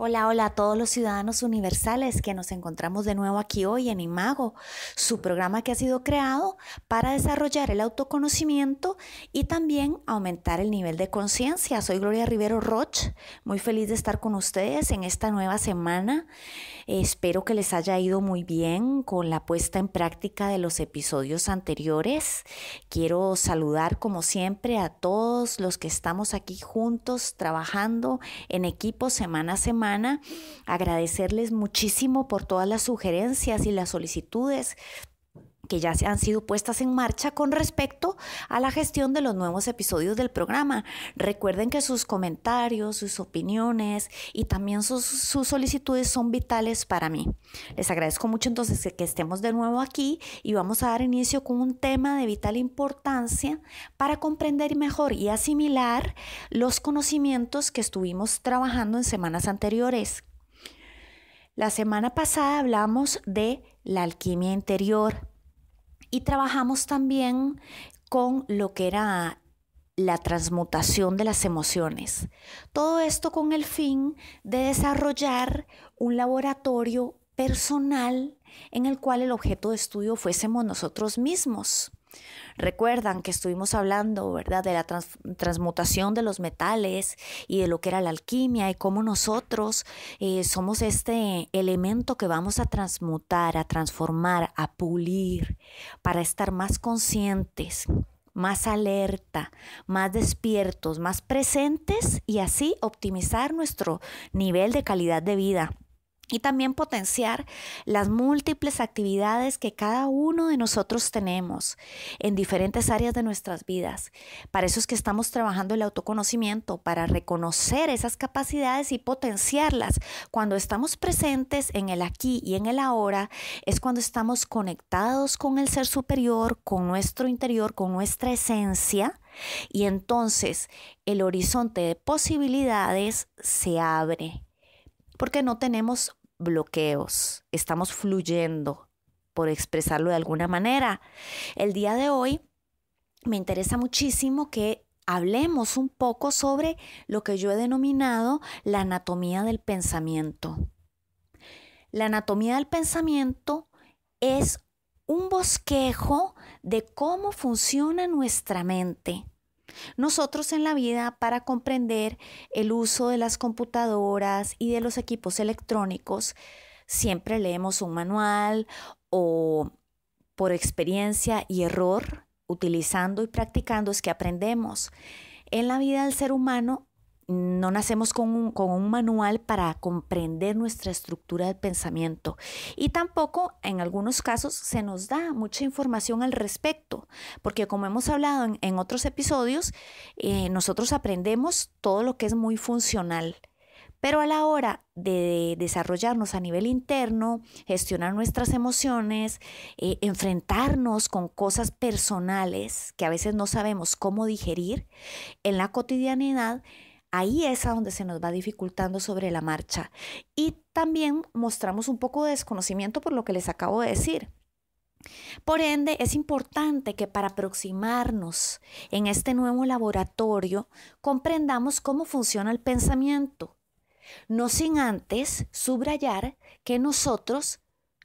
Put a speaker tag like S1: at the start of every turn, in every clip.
S1: Hola, hola a todos los ciudadanos universales que nos encontramos de nuevo aquí hoy en Imago, su programa que ha sido creado para desarrollar el autoconocimiento y también aumentar el nivel de conciencia. Soy Gloria Rivero Roch, muy feliz de estar con ustedes en esta nueva semana. Espero que les haya ido muy bien con la puesta en práctica de los episodios anteriores. Quiero saludar como siempre a todos los que estamos aquí juntos trabajando en equipo semana a semana Agradecerles muchísimo por todas las sugerencias y las solicitudes que ya se han sido puestas en marcha con respecto a la gestión de los nuevos episodios del programa. Recuerden que sus comentarios, sus opiniones y también sus, solicitudes son vitales para mí. Les agradezco mucho entonces que estemos de nuevo aquí y vamos a dar inicio con un tema de vital importancia para comprender mejor y asimilar los conocimientos que estuvimos trabajando en semanas anteriores. La semana pasada hablamos de la alquimia interior, y trabajamos también con lo que era la transmutación de las emociones. Todo esto con el fin de desarrollar un laboratorio personal en el cual el objeto de estudio fuésemos nosotros mismos. Recuerdan que estuvimos hablando, ¿verdad?, de la transmutación de los metales y de lo que era la alquimia y cómo nosotros eh, somos este elemento que vamos a transmutar, a transformar, a pulir para estar más conscientes más alerta, más despiertos, más presentes y así optimizar nuestro nivel de calidad de vida y también potenciar las múltiples actividades que cada uno de nosotros tenemos en diferentes áreas de nuestras vidas. Para eso es que estamos trabajando el autoconocimiento, para reconocer esas capacidades y potenciarlas. Cuando estamos presentes en el aquí y en el ahora, es cuando estamos conectados con el ser superior, con nuestro interior, con nuestra esencia. Y entonces el horizonte de posibilidades se abre porque no tenemos bloqueos, estamos fluyendo, por expresarlo de alguna manera. El día de hoy me interesa muchísimo que hablemos un poco sobre lo que yo he denominado la anatomía del pensamiento. La anatomía del pensamiento es un bosquejo de cómo funciona nuestra mente nosotros en la vida, para comprender el uso de las computadoras y de los equipos electrónicos, siempre leemos un manual o por experiencia y error, utilizando y practicando es que aprendemos. En la vida del ser humano no nacemos con un, manual para comprender nuestra estructura de pensamiento y tampoco en algunos casos se nos da mucha información al respecto, porque como hemos hablado en, otros episodios, eh, nosotros aprendemos todo lo que es muy funcional. Pero a la hora de desarrollarnos a nivel interno, gestionar nuestras emociones, eh, enfrentarnos con cosas personales que a veces no sabemos cómo digerir, en la cotidianidad Ahí es a donde se nos va dificultando sobre la marcha. Y también mostramos un poco de desconocimiento por lo que les acabo de decir. Por ende, es importante que para aproximarnos en este nuevo laboratorio comprendamos cómo funciona el pensamiento, no sin antes subrayar que nosotros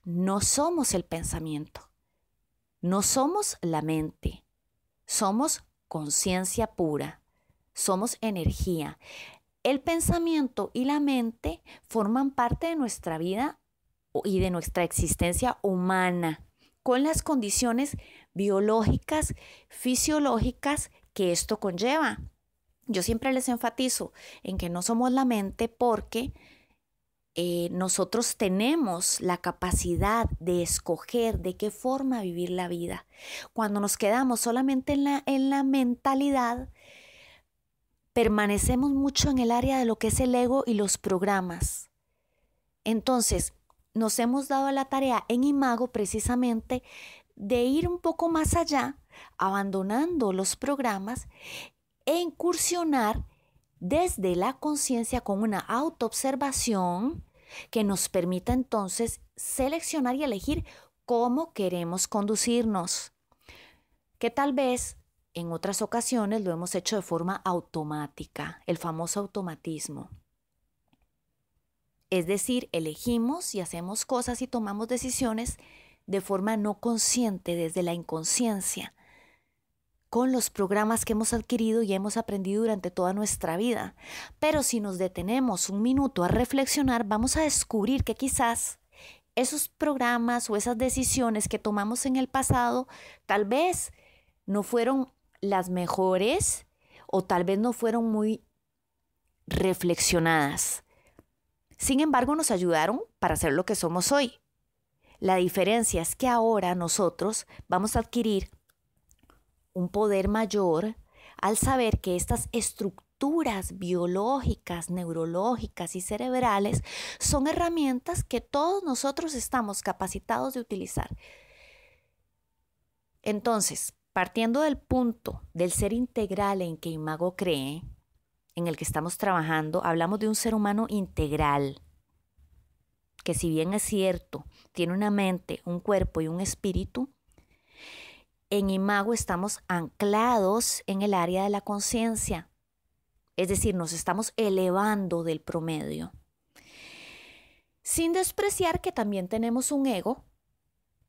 S1: no somos el pensamiento, no somos la mente, somos conciencia pura. Somos energía. El pensamiento y la mente forman parte de nuestra vida y de nuestra existencia humana con las condiciones biológicas, fisiológicas que esto conlleva. Yo siempre les enfatizo en que no somos la mente porque eh, nosotros tenemos la capacidad de escoger de qué forma vivir la vida. Cuando nos quedamos solamente en la mentalidad, permanecemos mucho en el área de lo que es el ego y los programas. Entonces, nos hemos dado la tarea en Imago precisamente de ir un poco más allá, abandonando los programas e incursionar desde la conciencia con una autoobservación que nos permita entonces seleccionar y elegir cómo queremos conducirnos. Que tal vez en otras ocasiones lo hemos hecho de forma automática, el famoso automatismo. Es decir, elegimos y hacemos cosas y tomamos decisiones de forma no consciente, desde la inconsciencia, con los programas que hemos adquirido y hemos aprendido durante toda nuestra vida. Pero si nos detenemos un minuto a reflexionar, vamos a descubrir que quizás esos programas o esas decisiones que tomamos en el pasado tal vez no fueron las mejores o tal vez no fueron muy reflexionadas. Sin embargo, nos ayudaron para ser lo que somos hoy. La diferencia es que ahora nosotros vamos a adquirir un poder mayor al saber que estas estructuras biológicas, neurológicas y cerebrales son herramientas que todos nosotros estamos capacitados de utilizar. Entonces, Partiendo del punto del ser integral en que Imago cree, en el que estamos trabajando, hablamos de un ser humano integral, que si bien es cierto, tiene una mente, un cuerpo y un espíritu, en Imago estamos anclados en el área de la conciencia, es decir, nos estamos elevando del promedio. Sin despreciar que también tenemos un ego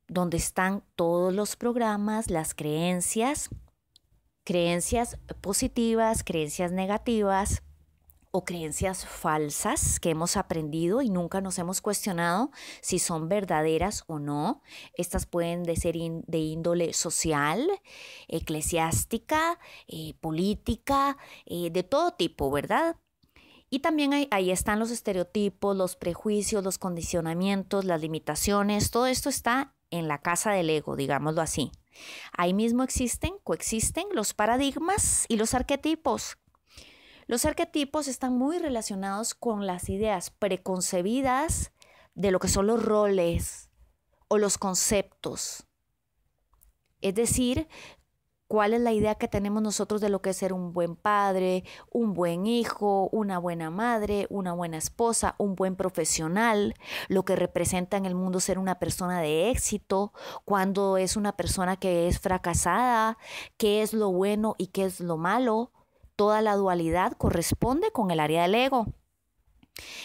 S1: donde están todos los programas, las creencias, creencias positivas, creencias negativas o creencias falsas que hemos aprendido y nunca nos hemos cuestionado si son verdaderas o no. Estas pueden de ser de índole social, eclesiástica, eh, política, eh, de todo tipo, ¿verdad? Y también ahí están los estereotipos, los prejuicios, los condicionamientos, las limitaciones, todo esto está en la casa del ego, digámoslo así. Ahí mismo existen, coexisten los paradigmas y los arquetipos. Los arquetipos están muy relacionados con las ideas preconcebidas de lo que son los roles o los conceptos. Es decir, cuál es la idea que tenemos nosotros de lo que es ser un buen padre, un buen hijo, una buena madre, una buena esposa, un buen profesional, lo que representa en el mundo ser una persona de éxito, cuando es una persona que es fracasada, qué es lo bueno y qué es lo malo. Toda la dualidad corresponde con el área del ego.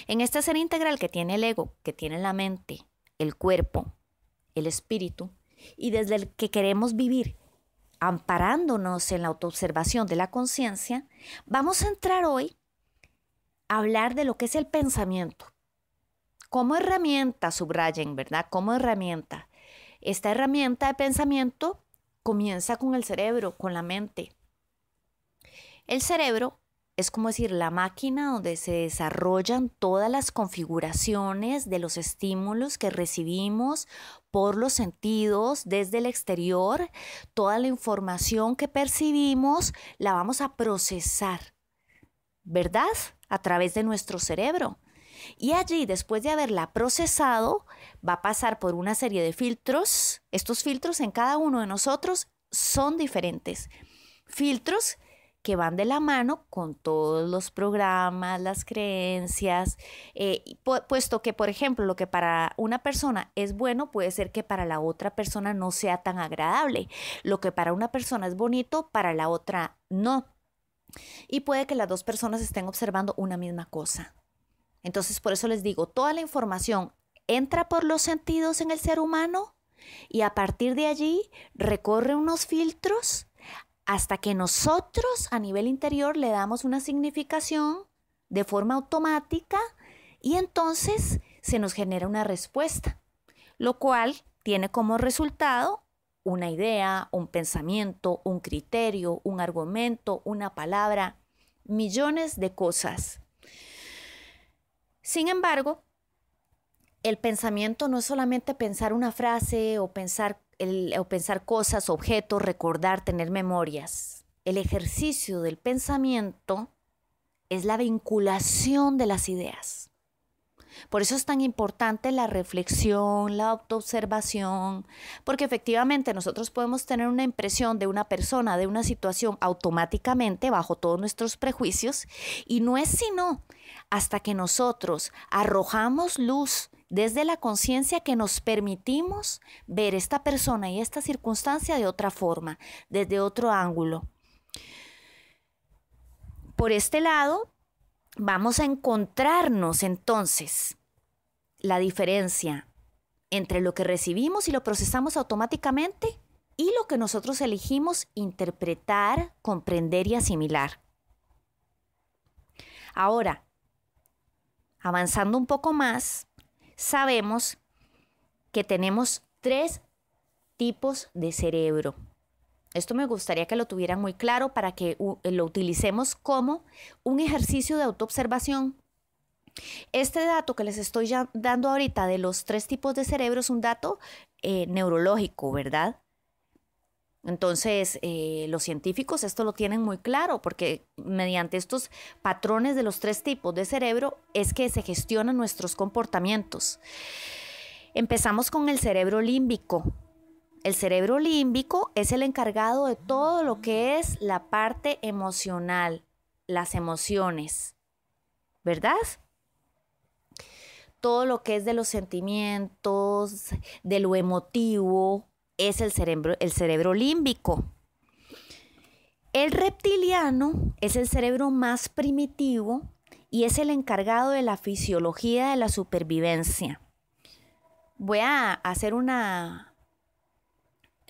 S1: En este ser integral que tiene el ego, que tiene la mente, el cuerpo, el espíritu, y desde el que queremos vivir amparándonos en la autoobservación de la conciencia, vamos a entrar hoy a hablar de lo que es el pensamiento. Como herramienta, subrayen, ¿verdad? Como herramienta. Esta herramienta de pensamiento comienza con el cerebro, con la mente. El cerebro es como decir la máquina donde se desarrollan todas las configuraciones de los estímulos que recibimos por los sentidos desde el exterior, toda la información que percibimos la vamos a procesar, ¿verdad? A través de nuestro cerebro. Y allí, después de haberla procesado, va a pasar por una serie de filtros. Estos filtros en cada uno de nosotros son diferentes. Filtros que van de la mano con todos los programas, las creencias, eh, puesto que, por ejemplo, lo que para una persona es bueno puede ser que para la otra persona no sea tan agradable. Lo que para una persona es bonito, para la otra no. Y puede que las dos personas estén observando una misma cosa. Entonces, por eso les digo, toda la información entra por los sentidos en el ser humano y a partir de allí recorre unos filtros hasta que nosotros a nivel interior le damos una significación de forma automática y entonces se nos genera una respuesta, lo cual tiene como resultado una idea, un pensamiento, un criterio, un argumento, una palabra, millones de cosas. Sin embargo, el pensamiento no es solamente pensar una frase o pensar o pensar cosas, objetos, recordar, tener memorias. El ejercicio del pensamiento es la vinculación de las ideas. Por eso es tan importante la reflexión, la autoobservación, porque efectivamente nosotros podemos tener una impresión de una persona, de una situación automáticamente bajo todos nuestros prejuicios y no es sino hasta que nosotros arrojamos luz desde la conciencia que nos permitimos ver esta persona y esta circunstancia de otra forma, desde otro ángulo. Por este lado, vamos a encontrarnos entonces la diferencia entre lo que recibimos y lo procesamos automáticamente y lo que nosotros elegimos interpretar, comprender y asimilar. Ahora, avanzando un poco más, sabemos que tenemos tres tipos de cerebro. Esto me gustaría que lo tuvieran muy claro para que eh, lo utilicemos como un ejercicio de autoobservación. Este dato que les estoy dando ahorita de los tres tipos de cerebro es un dato eh, neurológico, ¿verdad? Entonces, eh, los científicos esto lo tienen muy claro porque mediante estos patrones de los tres tipos de cerebro es que se gestionan nuestros comportamientos. Empezamos con el cerebro límbico. El cerebro límbico es el encargado de todo lo que es la parte emocional, las emociones, ¿verdad? Todo lo que es de los sentimientos, de lo emotivo, es el cerebro, el cerebro límbico. El reptiliano es el cerebro más primitivo y es el encargado de la fisiología de la supervivencia. Voy a hacer una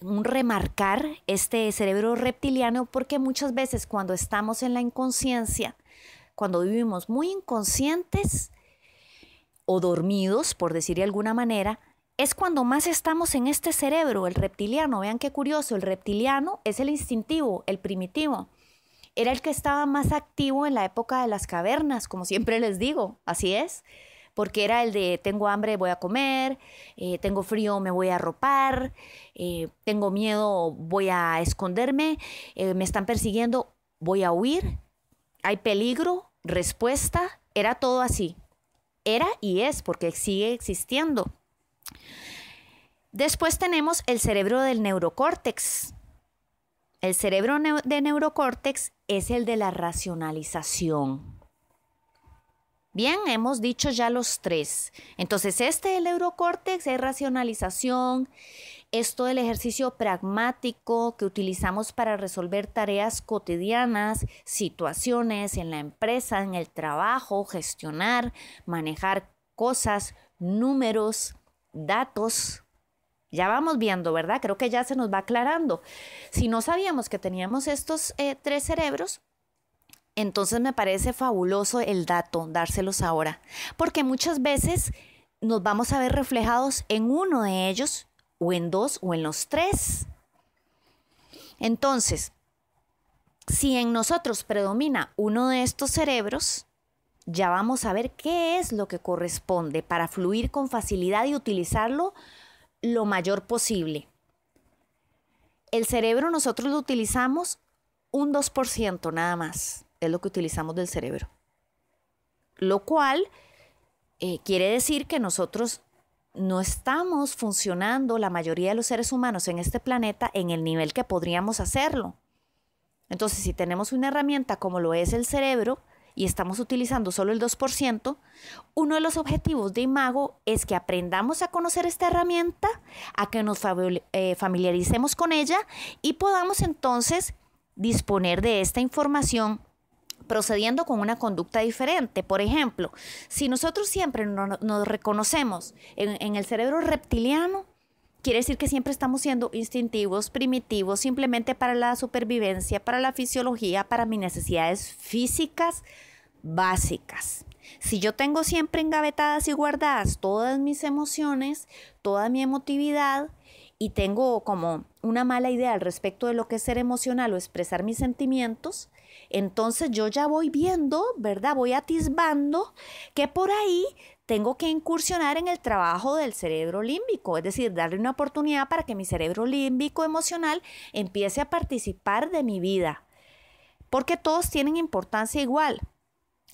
S1: un remarcar este cerebro reptiliano porque muchas veces cuando estamos en la inconsciencia, cuando vivimos muy inconscientes o dormidos, por decir de alguna manera, es cuando más estamos en este cerebro, el reptiliano. Vean qué curioso, el reptiliano es el instintivo, el primitivo. Era el que estaba más activo en la época de las cavernas, como siempre les digo, así es, porque era el de tengo hambre, voy a comer, eh, tengo frío, me voy a arropar, eh, tengo miedo, voy a esconderme, eh, me están persiguiendo, voy a huir, hay peligro, respuesta, era todo así. Era y es porque sigue existiendo. Después tenemos el cerebro del neurocórtex. El cerebro de neurocórtex es el de la racionalización. Bien, hemos dicho ya los tres. Entonces, este del neurocórtex es racionalización, esto del ejercicio pragmático que utilizamos para resolver tareas cotidianas, situaciones en la empresa, en el trabajo, gestionar, manejar cosas, números, datos. Ya vamos viendo, ¿verdad? Creo que ya se nos va aclarando. Si no sabíamos que teníamos estos eh, tres cerebros, entonces me parece fabuloso el dato, dárselos ahora, porque muchas veces nos vamos a ver reflejados en uno de ellos, o en dos, o en los tres. Entonces, si en nosotros predomina uno de estos cerebros, ya vamos a ver qué es lo que corresponde para fluir con facilidad y utilizarlo lo mayor posible. El cerebro nosotros lo utilizamos un 2% nada más, es lo que utilizamos del cerebro. Lo cual eh, quiere decir que nosotros no estamos funcionando la mayoría de los seres humanos en este planeta en el nivel que podríamos hacerlo. Entonces, si tenemos una herramienta como lo es el cerebro, y estamos utilizando solo el 2%, uno de los objetivos de Imago es que aprendamos a conocer esta herramienta, a que nos eh, familiaricemos con ella y podamos entonces disponer de esta información procediendo con una conducta diferente. Por ejemplo, si nosotros siempre nos reconocemos en, en el cerebro reptiliano, Quiere decir que siempre estamos siendo instintivos, primitivos, simplemente para la supervivencia, para la fisiología, para mis necesidades físicas básicas. Si yo tengo siempre engavetadas y guardadas todas mis emociones, toda mi emotividad, y tengo como una mala idea al respecto de lo que es ser emocional o expresar mis sentimientos, entonces yo ya voy viendo, ¿verdad? Voy atisbando que por ahí tengo que incursionar en el trabajo del cerebro límbico, es decir, darle una oportunidad para que mi cerebro límbico emocional empiece a participar de mi vida, porque todos tienen importancia igual.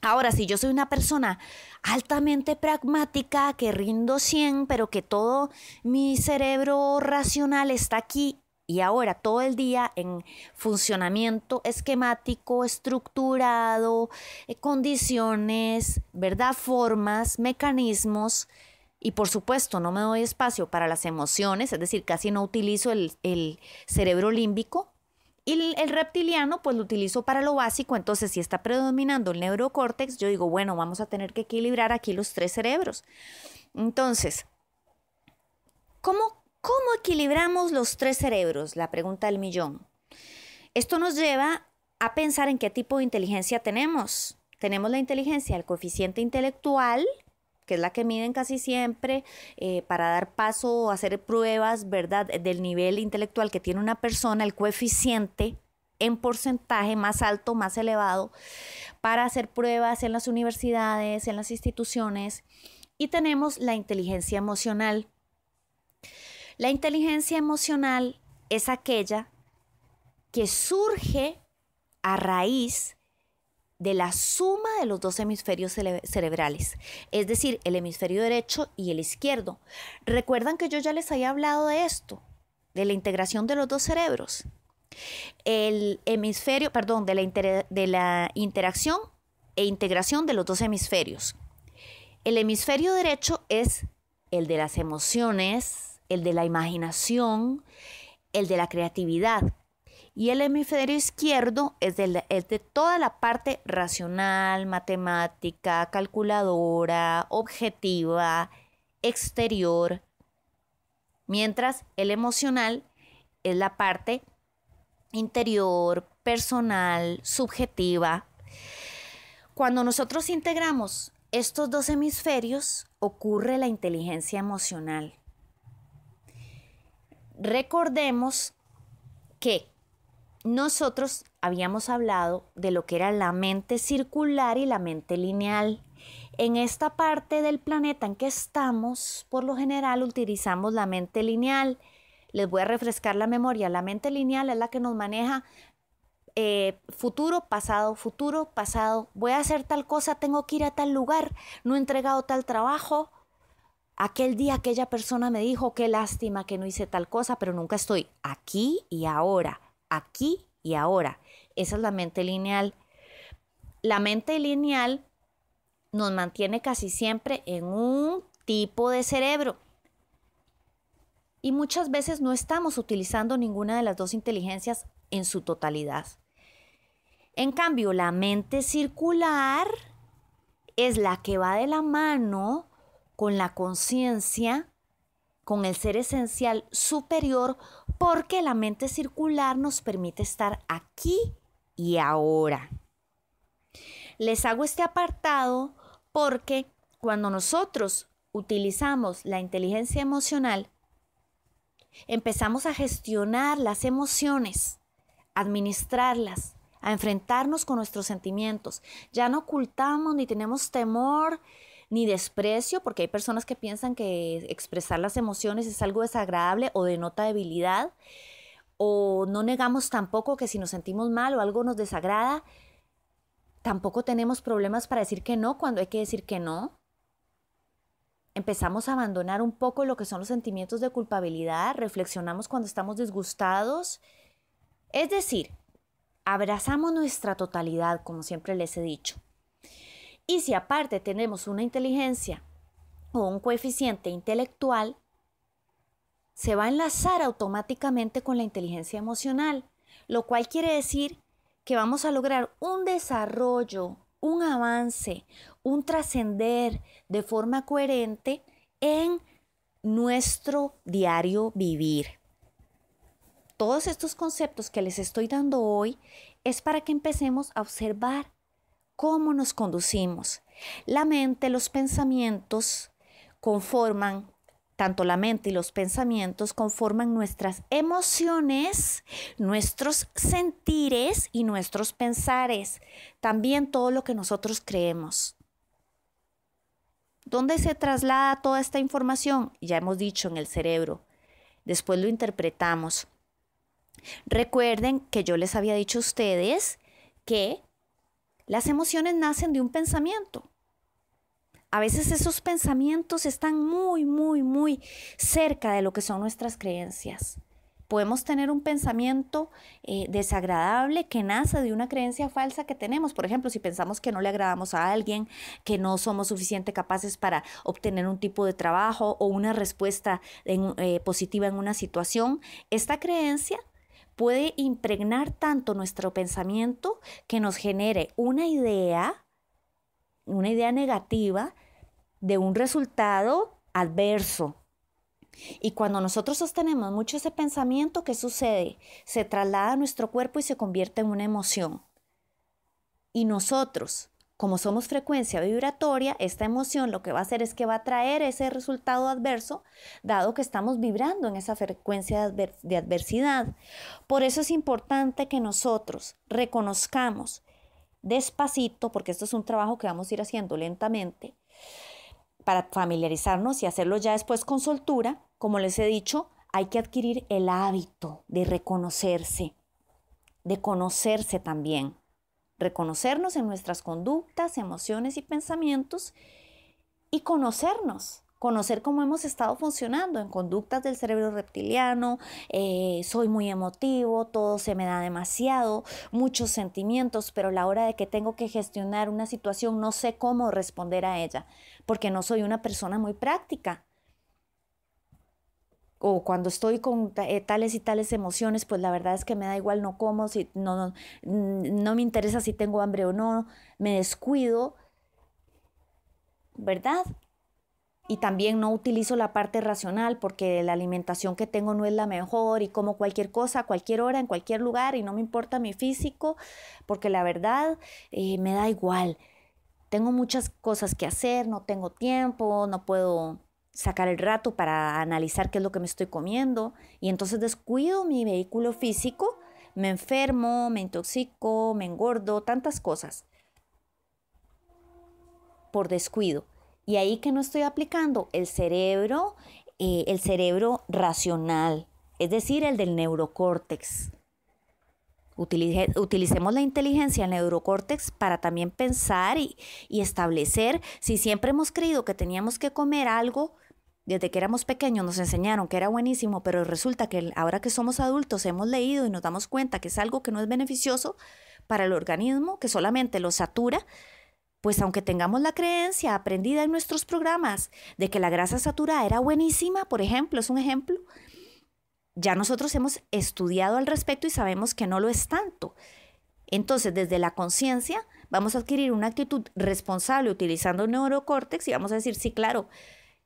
S1: Ahora, si yo soy una persona altamente pragmática, que rindo 100, pero que todo mi cerebro racional está aquí y ahora todo el día en funcionamiento esquemático, estructurado, eh, condiciones, ¿verdad? Formas, mecanismos. Y por supuesto, no me doy espacio para las emociones, es decir, casi no utilizo el, cerebro límbico. Y el, el reptiliano, pues lo utilizo para lo básico. Entonces, si está predominando el neurocórtex, yo digo, bueno, vamos a tener que equilibrar aquí los tres cerebros. Entonces, ¿cómo ¿Cómo equilibramos los tres cerebros? La pregunta del millón. Esto nos lleva a pensar en qué tipo de inteligencia tenemos. Tenemos la inteligencia, el coeficiente intelectual, que es la que miden casi siempre eh, para dar paso o hacer pruebas, ¿verdad? Del nivel intelectual que tiene una persona, el coeficiente en porcentaje más alto, más elevado, para hacer pruebas en las universidades, en las instituciones. Y tenemos la inteligencia emocional, la inteligencia emocional es aquella que surge a raíz de la suma de los dos hemisferios cerebrales, es decir, el hemisferio derecho y el izquierdo. Recuerdan que yo ya les había hablado de esto, de la integración de los dos cerebros. El hemisferio, perdón, de la, de la interacción e integración de los dos hemisferios. El hemisferio derecho es el de las emociones, el de la imaginación, el de la creatividad. Y el hemisferio izquierdo es de, de toda la parte racional, matemática, calculadora, objetiva, exterior. Mientras el emocional es la parte interior, personal, subjetiva. Cuando nosotros integramos estos dos hemisferios, ocurre la inteligencia emocional recordemos que nosotros habíamos hablado de lo que era la mente circular y la mente lineal. En esta parte del planeta en que estamos, por lo general utilizamos la mente lineal. Les voy a refrescar la memoria. La mente lineal es la que nos maneja eh, futuro, pasado, futuro, pasado. Voy a hacer tal cosa, tengo que ir a tal lugar, no he entregado tal trabajo, Aquel día aquella persona me dijo, qué lástima que no hice tal cosa, pero nunca estoy aquí y ahora, aquí y ahora. Esa es la mente lineal. La mente lineal nos mantiene casi siempre en un tipo de cerebro. Y muchas veces no estamos utilizando ninguna de las dos inteligencias en su totalidad. En cambio, la mente circular es la que va de la mano con la conciencia, con el ser esencial superior, porque la mente circular nos permite estar aquí y ahora. Les hago este apartado porque cuando nosotros utilizamos la inteligencia emocional, empezamos a gestionar las emociones, administrarlas, a enfrentarnos con nuestros sentimientos. Ya no ocultamos ni tenemos temor ni desprecio, porque hay personas que piensan que expresar las emociones es algo desagradable o denota debilidad, o no negamos tampoco que si nos sentimos mal o algo nos desagrada, tampoco tenemos problemas para decir que no cuando hay que decir que no. Empezamos a abandonar un poco lo que son los sentimientos de culpabilidad, reflexionamos cuando estamos disgustados. Es decir, abrazamos nuestra totalidad, como siempre les he dicho. Y si aparte tenemos una inteligencia o un coeficiente intelectual, se va a enlazar automáticamente con la inteligencia emocional, lo cual quiere decir que vamos a lograr un desarrollo, un avance, un trascender de forma coherente en nuestro diario vivir. Todos estos conceptos que les estoy dando hoy es para que empecemos a observar cómo nos conducimos. La mente, los pensamientos conforman, tanto la mente y los pensamientos conforman nuestras emociones, nuestros sentires y nuestros pensares. También todo lo que nosotros creemos. ¿Dónde se traslada toda esta información? Ya hemos dicho en el cerebro. Después lo interpretamos. Recuerden que yo les había dicho a ustedes que las emociones nacen de un pensamiento. A veces esos pensamientos están muy, muy, muy cerca de lo que son nuestras creencias. Podemos tener un pensamiento eh, desagradable que nace de una creencia falsa que tenemos. Por ejemplo, si pensamos que no le agradamos a alguien, que no somos suficientemente capaces para obtener un tipo de trabajo o una respuesta eh, positiva en una situación, esta creencia puede impregnar tanto nuestro pensamiento que nos genere una idea, una idea negativa de un resultado adverso. Y cuando nosotros sostenemos mucho ese pensamiento, ¿qué sucede? Se traslada a nuestro cuerpo y se convierte en una emoción. Y nosotros, como somos frecuencia vibratoria, esta emoción lo que va a hacer es que va a traer ese resultado adverso, dado que estamos vibrando en esa frecuencia de, adversidad. Por eso es importante que nosotros reconozcamos despacito, porque esto es un trabajo que vamos a ir haciendo lentamente, para familiarizarnos y hacerlo ya después con soltura, como les he dicho, hay que adquirir el hábito de reconocerse, de conocerse también reconocernos en nuestras conductas, emociones y pensamientos y conocernos, conocer cómo hemos estado funcionando en conductas del cerebro reptiliano, eh, soy muy emotivo, todo se me da demasiado, muchos sentimientos, pero a la hora de que tengo que gestionar una situación no sé cómo responder a ella, porque no soy una persona muy práctica o cuando estoy con eh, tales y tales emociones, pues la verdad es que me da igual, no como, si, no, no, me interesa si tengo hambre o no, me descuido, ¿verdad? y también no utilizo la parte racional porque la alimentación que tengo no es la mejor y como cualquier cosa, a cualquier hora, en cualquier lugar y no me importa mi físico porque la verdad eh, me da igual. Tengo muchas cosas que hacer, no tengo tiempo, no puedo sacar el rato para analizar qué es lo que me estoy comiendo y entonces descuido mi vehículo físico, me enfermo, me intoxico, me engordo, tantas cosas por descuido. Y ahí que no estoy aplicando el cerebro, eh, el cerebro racional, es decir, el del neurocórtex. utilicemos la inteligencia, el neurocórtex, para también pensar y establecer si siempre hemos creído que teníamos que comer algo desde que éramos pequeños nos enseñaron que era buenísimo, pero resulta que ahora que somos adultos hemos leído y nos damos cuenta que es algo que no es beneficioso para el organismo, que solamente lo satura, pues aunque tengamos la creencia aprendida en nuestros programas de que la grasa saturada era buenísima, por ejemplo, es un ejemplo, ya nosotros hemos estudiado al respecto y sabemos que no lo es tanto. Entonces, desde la conciencia vamos a adquirir una actitud responsable utilizando el neurocórtex y vamos a decir, sí, claro,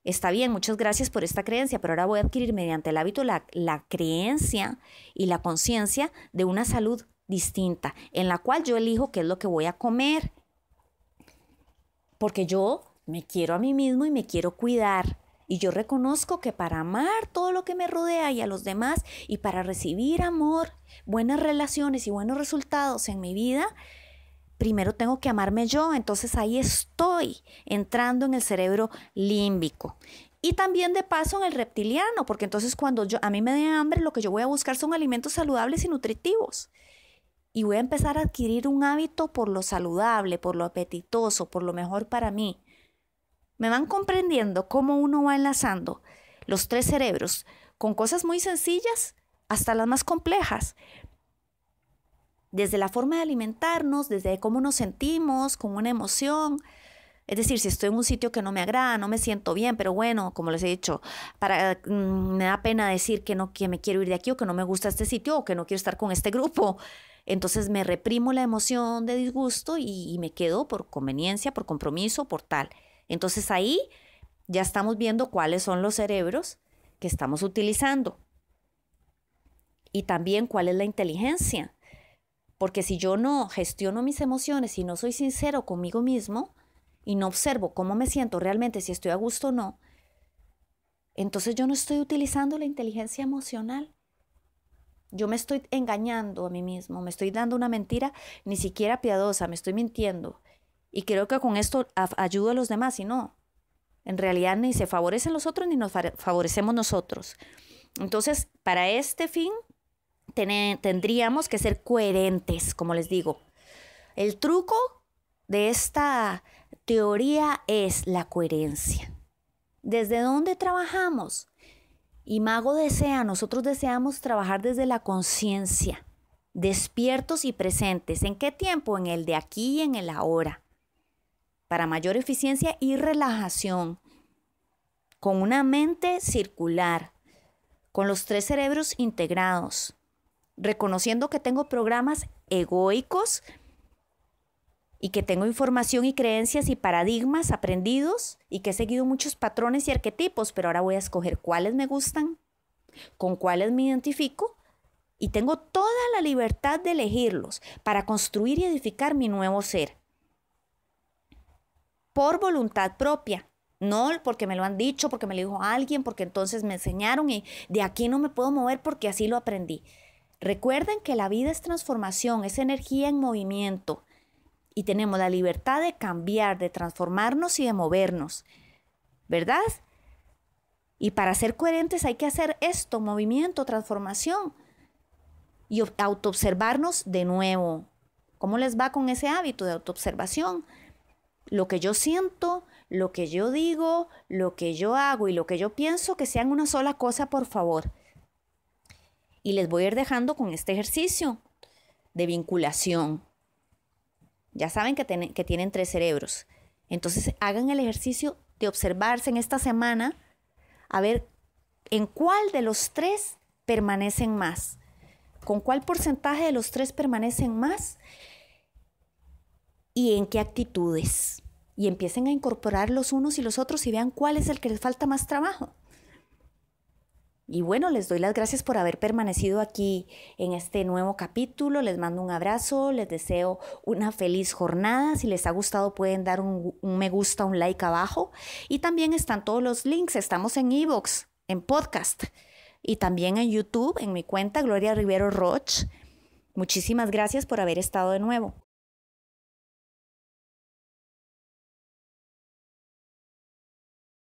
S1: Está bien, muchas gracias por esta creencia, pero ahora voy a adquirir mediante el hábito la, creencia y la conciencia de una salud distinta, en la cual yo elijo qué es lo que voy a comer, porque yo me quiero a mí mismo y me quiero cuidar. Y yo reconozco que para amar todo lo que me rodea y a los demás y para recibir amor, buenas relaciones y buenos resultados en mi vida, primero tengo que amarme yo, entonces ahí estoy entrando en el cerebro límbico. Y también de paso en el reptiliano, porque entonces cuando yo, a mí me dé hambre, lo que yo voy a buscar son alimentos saludables y nutritivos. Y voy a empezar a adquirir un hábito por lo saludable, por lo apetitoso, por lo mejor para mí. Me van comprendiendo cómo uno va enlazando los tres cerebros con cosas muy sencillas hasta las más complejas, desde la forma de alimentarnos, desde cómo nos sentimos, con una emoción. Es decir, si estoy en un sitio que no me agrada, no me siento bien, pero bueno, como les he dicho, para, mm, me da pena decir que, no, que me quiero ir de aquí o que no me gusta este sitio o que no quiero estar con este grupo. Entonces me reprimo la emoción de disgusto y me quedo por conveniencia, por compromiso, por tal. Entonces ahí ya estamos viendo cuáles son los cerebros que estamos utilizando y también cuál es la inteligencia porque si yo no gestiono mis emociones y no soy sincero conmigo mismo y no observo cómo me siento realmente, si estoy a gusto o no, entonces yo no estoy utilizando la inteligencia emocional. Yo me estoy engañando a mí mismo, me estoy dando una mentira ni siquiera piadosa, me estoy mintiendo. Y creo que con esto ayudo a los demás y no. En realidad ni se favorecen los otros ni nos favorecemos nosotros. Entonces, para este fin, tendríamos que ser coherentes, como les digo. El truco de esta teoría es la coherencia. ¿Desde dónde trabajamos? Y Mago desea, nosotros deseamos trabajar desde la conciencia, despiertos y presentes. ¿En qué tiempo? En el de aquí y en el ahora. Para mayor eficiencia y relajación. Con una mente circular, con los tres cerebros integrados, reconociendo que tengo programas egoicos y que tengo información y creencias y paradigmas aprendidos y que he seguido muchos patrones y arquetipos, pero ahora voy a escoger cuáles me gustan, con cuáles me identifico y tengo toda la libertad de elegirlos para construir y edificar mi nuevo ser. Por voluntad propia, no porque me lo han dicho, porque me lo dijo alguien, porque entonces me enseñaron y de aquí no me puedo mover porque así lo aprendí. Recuerden que la vida es transformación, es energía en movimiento y tenemos la libertad de cambiar, de transformarnos y de movernos, ¿verdad? Y para ser coherentes hay que hacer esto, movimiento, transformación y autoobservarnos de nuevo. ¿Cómo les va con ese hábito de autoobservación? Lo que yo siento, lo que yo digo, lo que yo hago y lo que yo pienso que sean una sola cosa, por favor. Y les voy a ir dejando con este ejercicio de vinculación. Ya saben que, que tienen tres cerebros. Entonces hagan el ejercicio de observarse en esta semana a ver en cuál de los tres permanecen más. ¿Con cuál porcentaje de los tres permanecen más? ¿Y en qué actitudes? Y empiecen a incorporar los unos y los otros y vean cuál es el que les falta más trabajo. Y bueno, les doy las gracias por haber permanecido aquí en este nuevo capítulo. Les mando un abrazo, les deseo una feliz jornada. Si les ha gustado pueden dar un, me gusta, un like abajo. Y también están todos los links. Estamos en iVoox, en podcast y también en YouTube, en mi cuenta Gloria Rivero Roche, Muchísimas gracias por haber estado de nuevo.